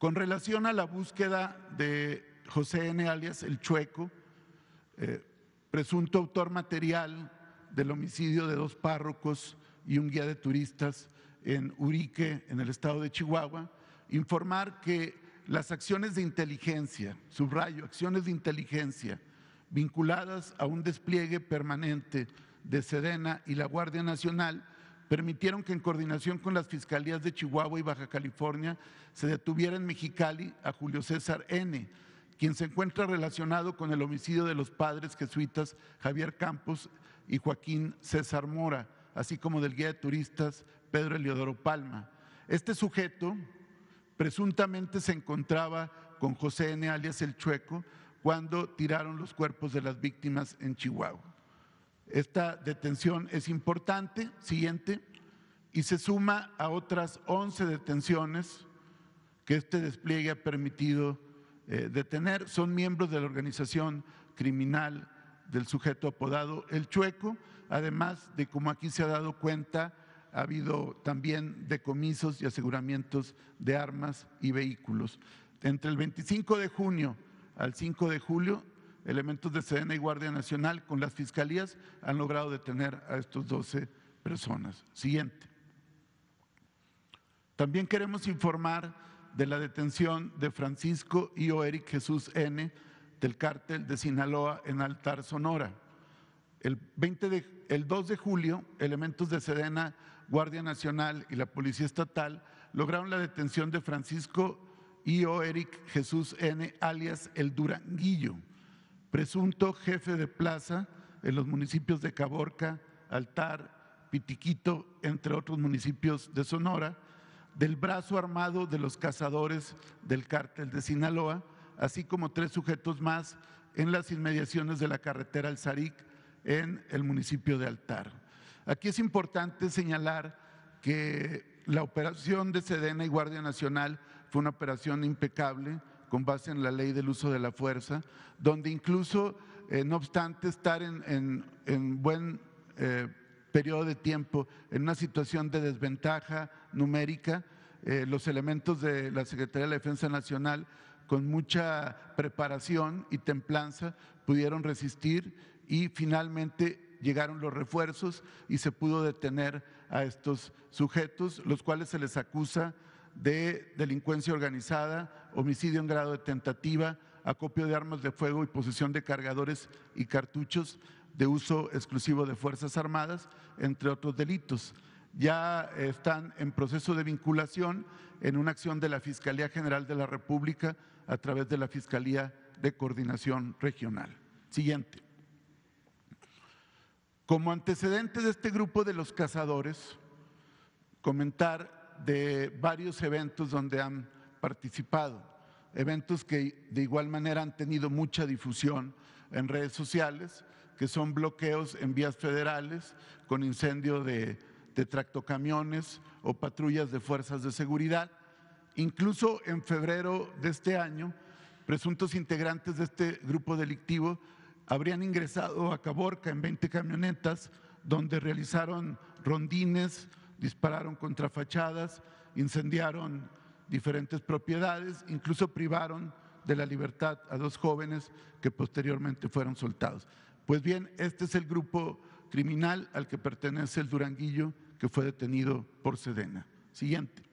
Con relación a la búsqueda de José N. alias El Chueco, eh, presunto autor material del homicidio de dos párrocos y un guía de turistas en Urique, en el estado de Chihuahua, informar que las acciones de inteligencia, subrayo, acciones de inteligencia vinculadas a un despliegue permanente de Sedena y la Guardia Nacional, permitieron que en coordinación con las fiscalías de Chihuahua y Baja California se detuviera en Mexicali a Julio César N., quien se encuentra relacionado con el homicidio de los padres jesuitas Javier Campos y Joaquín César Mora, así como del guía de turistas Pedro Eliodoro Palma. Este sujeto presuntamente se encontraba con José N. alias El Chueco cuando tiraron los cuerpos de las víctimas en Chihuahua. Esta detención es importante, siguiente, y se suma a otras 11 detenciones que este despliegue ha permitido eh, detener. Son miembros de la organización criminal del sujeto apodado El Chueco, además de como aquí se ha dado cuenta, ha habido también decomisos y aseguramientos de armas y vehículos. Entre el 25 de junio al 5 de julio elementos de Sedena y Guardia Nacional con las fiscalías han logrado detener a estos 12 personas. Siguiente. También queremos informar de la detención de Francisco y Eric Jesús N. del cártel de Sinaloa en Altar, Sonora. El, 2 de julio, elementos de Sedena, Guardia Nacional y la Policía Estatal lograron la detención de Francisco y Eric Jesús N., alias El Duranguillo presunto jefe de plaza en los municipios de Caborca, Altar, Pitiquito, entre otros municipios de Sonora, del brazo armado de los cazadores del cártel de Sinaloa, así como tres sujetos más en las inmediaciones de la carretera El en el municipio de Altar. Aquí es importante señalar que la operación de Sedena y Guardia Nacional fue una operación impecable, con base en la ley del uso de la fuerza, donde incluso, eh, no obstante estar en, buen eh, periodo de tiempo en una situación de desventaja numérica, eh, los elementos de la Secretaría de la Defensa Nacional, con mucha preparación y templanza, pudieron resistir y finalmente llegaron los refuerzos y se pudo detener a estos sujetos, los cuales se les acusa de delincuencia organizada, homicidio en grado de tentativa, acopio de armas de fuego y posesión de cargadores y cartuchos de uso exclusivo de Fuerzas Armadas, entre otros delitos. Ya están en proceso de vinculación en una acción de la Fiscalía General de la República a través de la Fiscalía de Coordinación Regional. Siguiente. Como antecedentes de este grupo de los cazadores, comentar de varios eventos donde han participado, eventos que de igual manera han tenido mucha difusión en redes sociales, que son bloqueos en vías federales con incendio de, de tractocamiones o patrullas de fuerzas de seguridad. Incluso en febrero de este año, presuntos integrantes de este grupo delictivo habrían ingresado a Caborca en 20 camionetas, donde realizaron rondines, dispararon contra fachadas, incendiaron diferentes propiedades, incluso privaron de la libertad a dos jóvenes que posteriormente fueron soltados. Pues bien, este es el grupo criminal al que pertenece el Duranguillo que fue detenido por Sedena. Siguiente.